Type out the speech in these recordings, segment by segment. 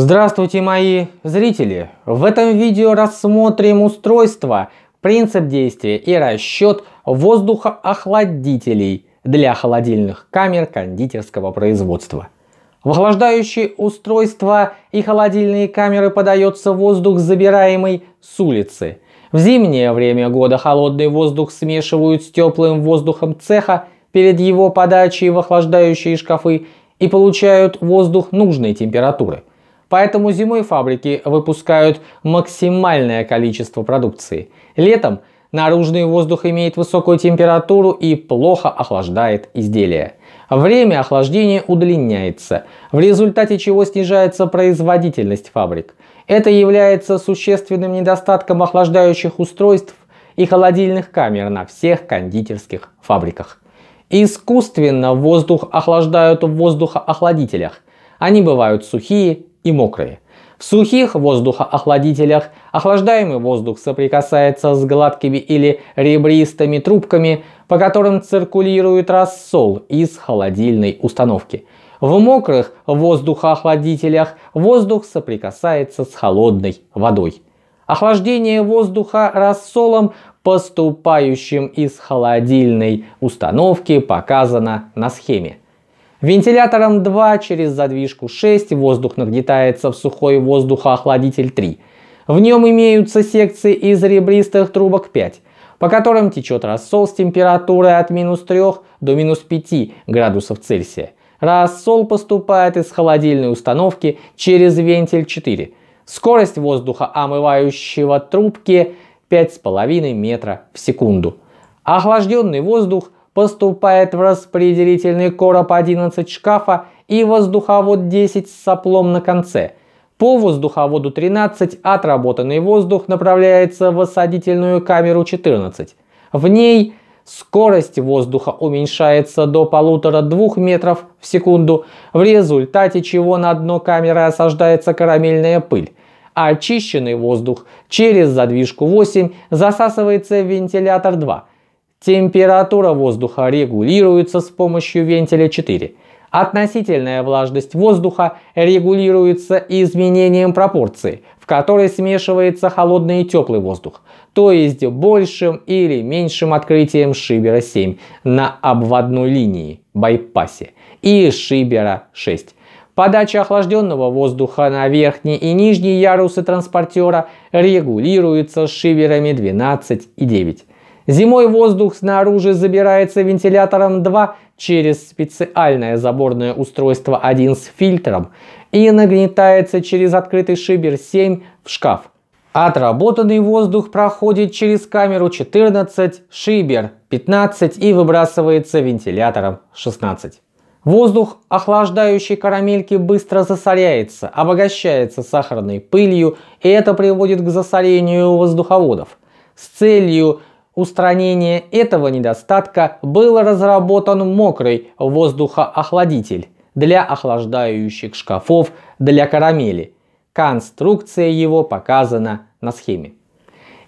Здравствуйте мои зрители! В этом видео рассмотрим устройство, принцип действия и расчет воздухоохладителей для холодильных камер кондитерского производства. В охлаждающие устройства и холодильные камеры подается воздух, забираемый с улицы. В зимнее время года холодный воздух смешивают с теплым воздухом цеха перед его подачей в охлаждающие шкафы и получают воздух нужной температуры – Поэтому зимой фабрики выпускают максимальное количество продукции. Летом наружный воздух имеет высокую температуру и плохо охлаждает изделия. Время охлаждения удлиняется, в результате чего снижается производительность фабрик. Это является существенным недостатком охлаждающих устройств и холодильных камер на всех кондитерских фабриках. Искусственно воздух охлаждают в воздухоохладителях. Они бывают сухие и мокрые. В сухих воздухоохладителях охлаждаемый воздух соприкасается с гладкими или ребристыми трубками, по которым циркулирует рассол из холодильной установки. В мокрых воздухоохладителях воздух соприкасается с холодной водой. Охлаждение воздуха рассолом, поступающим из холодильной установки, показано на схеме. Вентилятором 2 через задвижку 6 воздух нагнетается в сухой воздухоохладитель 3. В нем имеются секции из ребристых трубок 5, по которым течет рассол с температурой от минус 3 до минус 5 градусов Цельсия. Рассол поступает из холодильной установки через вентиль 4. Скорость воздуха омывающего трубки 5,5 метра в секунду. Охлажденный воздух – поступает в распределительный короб 11 шкафа и воздуховод 10 с соплом на конце. По воздуховоду 13 отработанный воздух направляется в осадительную камеру 14. В ней скорость воздуха уменьшается до 1,5-2 метров в секунду, в результате чего на дно камеры осаждается карамельная пыль. очищенный воздух через задвижку 8 засасывается в вентилятор 2. Температура воздуха регулируется с помощью вентиля 4. Относительная влажность воздуха регулируется изменением пропорции, в которой смешивается холодный и теплый воздух, то есть большим или меньшим открытием шибера 7 на обводной линии, байпасе, и шибера 6. Подача охлажденного воздуха на верхний и нижний ярусы транспортера регулируется шиберами 12 и 9. Зимой воздух снаружи забирается вентилятором 2 через специальное заборное устройство 1 с фильтром и нагнетается через открытый шибер 7 в шкаф. Отработанный воздух проходит через камеру 14, шибер 15 и выбрасывается вентилятором 16. Воздух, охлаждающей карамельки, быстро засоряется, обогащается сахарной пылью, и это приводит к засорению воздуховодов. С целью устранения этого недостатка был разработан мокрый воздухоохладитель для охлаждающих шкафов для карамели. Конструкция его показана на схеме.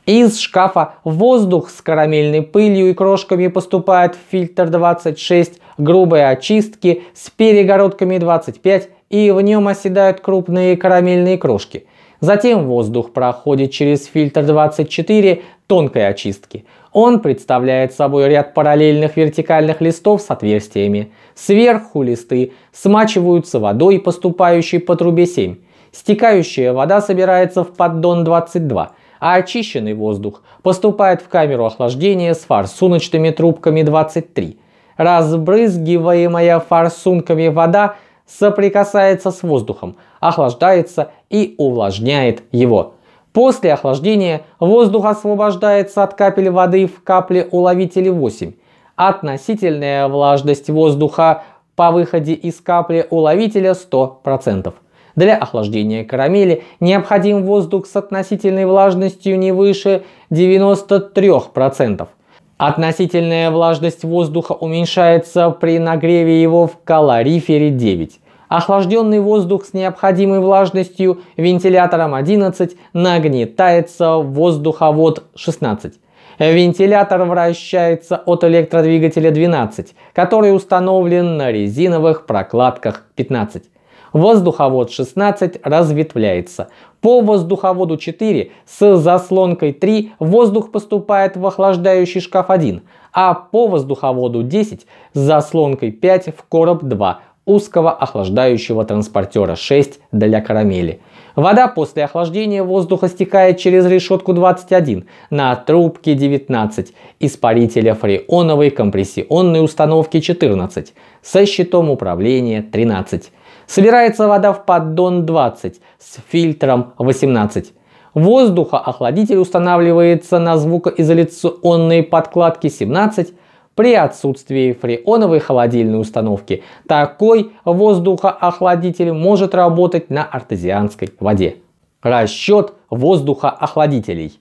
Из шкафа воздух с карамельной пылью и крошками поступает в фильтр 26 грубой очистки с перегородками 25 и в нем оседают крупные карамельные крошки. Затем воздух проходит через фильтр 24 тонкой очистки. Он представляет собой ряд параллельных вертикальных листов с отверстиями. Сверху листы смачиваются водой, поступающей по трубе 7. Стекающая вода собирается в поддон 22, а очищенный воздух поступает в камеру охлаждения с форсуночными трубками 23. Разбрызгиваемая форсунками вода соприкасается с воздухом, охлаждается и увлажняет его. После охлаждения воздух освобождается от капель воды в капле уловителе 8. Относительная влажность воздуха по выходе из капли уловителя 100%. Для охлаждения карамели необходим воздух с относительной влажностью не выше 93%. Относительная влажность воздуха уменьшается при нагреве его в калорифере 9. Охлажденный воздух с необходимой влажностью вентилятором 11 нагнетается в воздуховод 16. Вентилятор вращается от электродвигателя 12, который установлен на резиновых прокладках 15. Воздуховод 16 разветвляется. По воздуховоду 4 с заслонкой 3 воздух поступает в охлаждающий шкаф 1, а по воздуховоду 10 с заслонкой 5 в короб 2 узкого охлаждающего транспортера 6 для карамели. Вода после охлаждения воздуха стекает через решетку 21 на трубке 19, испарителя фреоновой компрессионной установки 14, со щитом управления 13. Собирается вода в поддон 20 с фильтром 18. Воздухоохладитель устанавливается на звукоизоляционные подкладки 17 при отсутствии фреоновой холодильной установки. Такой воздухоохладитель может работать на артезианской воде. Расчет воздухоохладителей.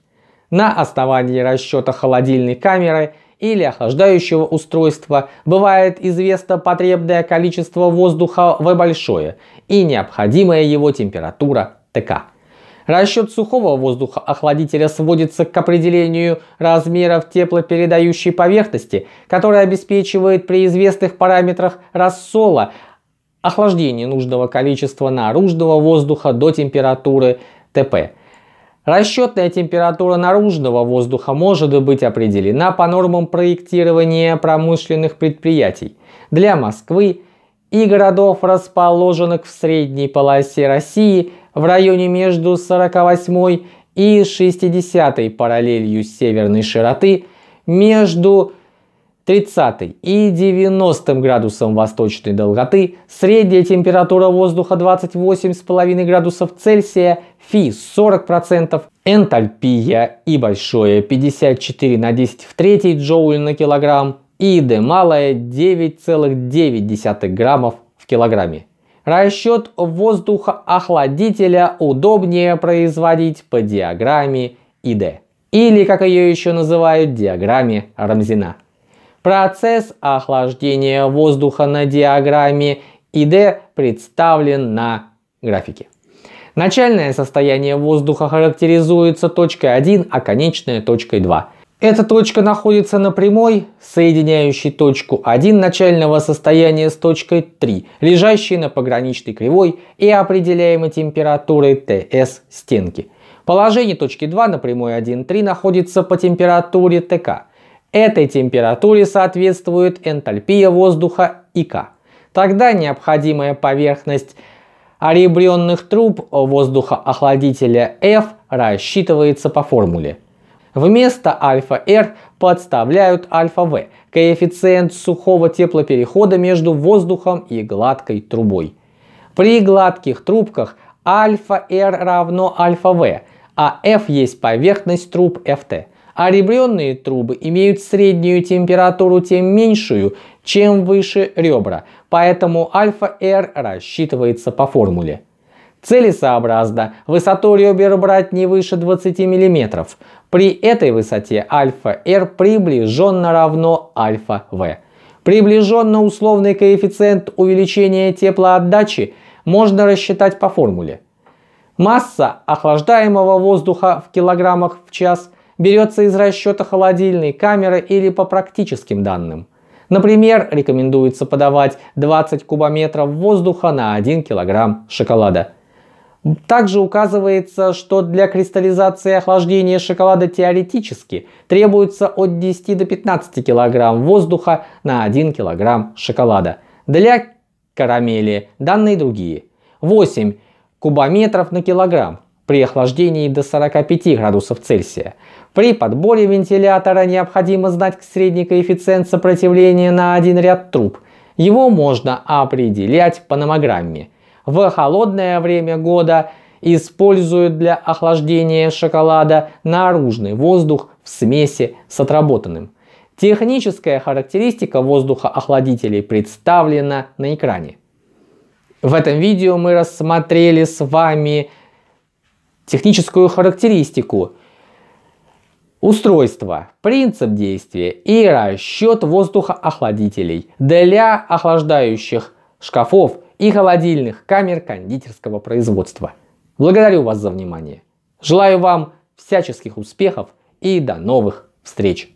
На основании расчета холодильной камеры или охлаждающего устройства бывает известно потребное количество воздуха В большое и необходимая его температура ТК. Расчет сухого воздуха охладителя сводится к определению размеров теплопередающей поверхности, которая обеспечивает при известных параметрах рассола охлаждение нужного количества наружного воздуха до температуры ТП. Расчетная температура наружного воздуха может быть определена по нормам проектирования промышленных предприятий. Для Москвы и городов, расположенных в средней полосе России – в районе между 48 и 60 параллелью северной широты, между 30 и 90 градусом восточной долготы, средняя температура воздуха 28,5 градусов Цельсия, Фи 40%, энтальпия И большое 54 на 10 в 3 джоуль на килограмм, и Д малое 9,9 граммов в килограмме. Расчет воздухоохладителя удобнее производить по диаграмме ИД, или как ее еще называют диаграмме Рамзина. Процесс охлаждения воздуха на диаграмме ИД представлен на графике. Начальное состояние воздуха характеризуется точкой 1, а конечное точкой 2. Эта точка находится на прямой, соединяющей точку 1 начального состояния с точкой 3, лежащей на пограничной кривой и определяемой температурой ТС стенки. Положение точки 2 на прямой 1,3 находится по температуре ТК. Этой температуре соответствует энтальпия воздуха ИК. Тогда необходимая поверхность оребренных труб воздухоохладителя F рассчитывается по формуле – Вместо αr подставляют αv – коэффициент сухого теплоперехода между воздухом и гладкой трубой. При гладких трубках αr равно αv, а F есть поверхность труб FT. А ребренные трубы имеют среднюю температуру тем меньшую, чем выше ребра, поэтому αr рассчитывается по формуле. Целесообразно высоту ребер брать не выше 20 мм, при этой высоте альфа r приближенно равно альфа v. Приближенно условный коэффициент увеличения теплоотдачи можно рассчитать по формуле. Масса охлаждаемого воздуха в килограммах в час берется из расчета холодильной камеры или по практическим данным. Например, рекомендуется подавать 20 кубометров воздуха на 1 килограмм шоколада. Также указывается, что для кристаллизации и охлаждения шоколада теоретически требуется от 10 до 15 кг воздуха на 1 кг шоколада. Для карамели данные другие. 8 кубометров на килограмм при охлаждении до 45 градусов Цельсия. При подборе вентилятора необходимо знать средний коэффициент сопротивления на один ряд труб. Его можно определять по номограмме – в холодное время года используют для охлаждения шоколада наружный воздух в смеси с отработанным. Техническая характеристика воздухоохладителей представлена на экране. В этом видео мы рассмотрели с вами техническую характеристику устройства, принцип действия и расчет воздухоохладителей для охлаждающих шкафов и холодильных камер кондитерского производства. Благодарю вас за внимание. Желаю вам всяческих успехов и до новых встреч!